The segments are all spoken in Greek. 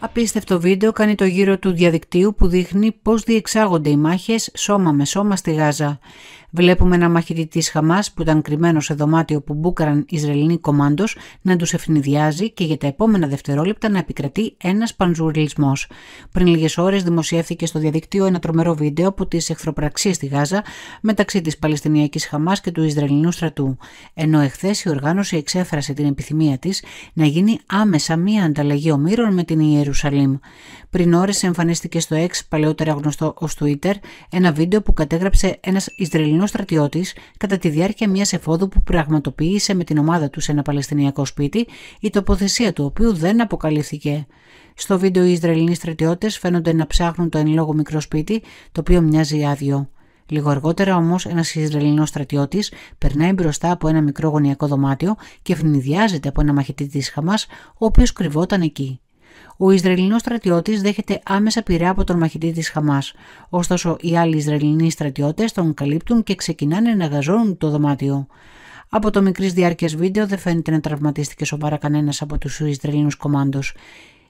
Απίστευτο βίντεο κάνει το γύρο του διαδικτύου που δείχνει πώς διεξάγονται οι μάχες σώμα με σώμα στη Γάζα. Βλέπουμε ένα μαχητή της Χαμάς που ήταν κρυμμένος σε δωμάτιο που μπούκαραν Ισραηλινοί κομμάντος να τους ευνηδιάζει και για τα επόμενα δευτερόλεπτα να επικρατεί ένας πανζουρλισμό. Πριν λίγες ώρες δημοσιεύθηκε στο διαδίκτυο ένα τρομερό βίντεο από τι εχθροπραξίε στη Γάζα μεταξύ της Παλαιστινιακής Χαμάς και του Ισραηλινού στρατού. Ενώ εχθές η οργάνωση εξέφρασε την επιθυμία της να γίνει άμεσα μία ανταλλαγή ομήρων με την Ιερουσαλήμ. Πριν ώρες εμφανίστηκε στο έξ παλαιότερα γνωστό ως Twitter, ένα βίντεο που κατέγραψε ένας Ισραηλινός Αμερικανό στρατιώτης κατά τη διάρκεια μιας εφόδου που πραγματοποίησε με την ομάδα του σε ένα Παλαιστινιακό σπίτι, η τοποθεσία του οποίου δεν αποκαλύφθηκε. Στο βίντεο οι Ισραηλινοί στρατιώτες φαίνονται να ψάχνουν το εν λόγω μικρό σπίτι, το οποίο μοιάζει άδειο. Λίγο αργότερα όμως, ένας Ισραηλινός στρατιώτης περνάει μπροστά από ένα μικρό γωνιακό δωμάτιο και φνηδιάζεται από ένα μαχητή της Χαμάς, ο οποίος κρυβόταν εκεί. Ο Ισραηλινός στρατιώτης δέχεται άμεσα πειρά από τον μαχητή της Χαμάς. Ωστόσο, οι άλλοι Ισραηλινοί στρατιώτες τον καλύπτουν και ξεκινάνε να γαζώνουν το δωμάτιο. Από το μικρής διάρκειας βίντεο δεν φαίνεται να τραυματίστηκε σοβαρά κανένας από τους Ισραηλινούς κομμάντους.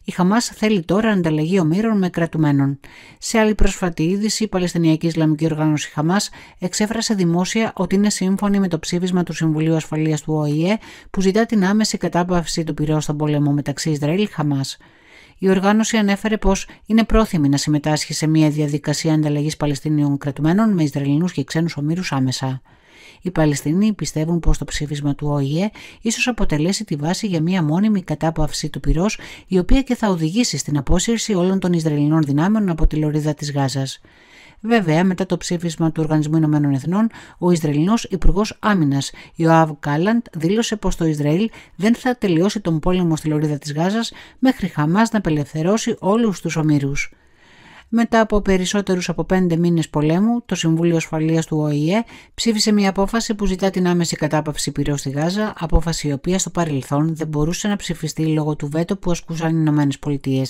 Η Χαμάς θέλει τώρα ανταλλαγή ομήρων με κρατουμένων. Σε άλλη πρόσφατη είδηση, η Παλαιστινιακή Ισλαμική Οργάνωση Χαμάς εξέφρασε δημόσια ότι είναι σύμφωνη με το ψήφισμα του Συμβουλίου Ασφαλείας του ΟΗΕ που ζητά την άμεση κατάπαυση του πυρός στον πόλεμο μεταξύ Ισραήλ-Χαμά η οργάνωση ανέφερε πως είναι πρόθυμη να συμμετάσχει σε μια διαδικασία ανταλλαγής Παλαιστινίων κρατουμένων με Ισραηλινούς και ξένους ομήρους άμεσα. Οι Παλαιστινοί πιστεύουν πως το ψήφισμα του ΟΗΕ ίσως αποτελέσει τη βάση για μια μόνιμη κατάπαυση του πυρός, η οποία και θα οδηγήσει στην απόσυρση όλων των Ισραηλινών δυνάμεων από τη λωρίδα της Γάζας. Βέβαια, μετά το ψήφισμα του Οργανισμού Ηνωμένων Εθνών, ο Ισραηλινός Υπουργός Άμυνας Ιωάβ Κάλαντ δήλωσε πως το Ισραήλ δεν θα τελειώσει τον πόλεμο στη λωρίδα της Γάζας μέχρι Χαμάς να απελευθερώσει όλους τους ομήρους. Μετά από περισσότερους από πέντε μήνες πολέμου, το Συμβούλιο Ασφαλείας του ΟΗΕ ψήφισε μια απόφαση που ζητά την άμεση κατάπαυση πυρός στη Γάζα, απόφαση η οποία στο παρελθόν δεν μπορούσε να ψηφιστεί λόγω του βέτο που ασκούσαν οι ΗΠΑ.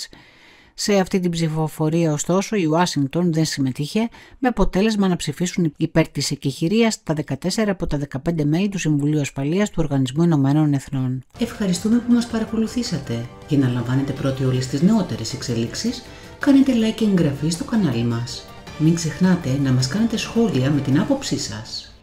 Σε αυτή την ψηφοφορία, ωστόσο, η Ουάσιγκτον δεν συμμετείχε, με αποτέλεσμα να ψηφίσουν υπέρ της εκεχηρίας τα 14 από τα 15 μέλη του Συμβουλίου Ασφαλείας του Οργανισμού Ηνωμένων Εθνών. Ευχαριστούμε που μας παρακολουθήσατε. Για να λαμβάνετε πρώτοι όλες τις νεότερες εξελίξεις, κάνετε like και εγγραφή στο κανάλι μας. Μην ξεχνάτε να μας κάνετε σχόλια με την άποψή σας.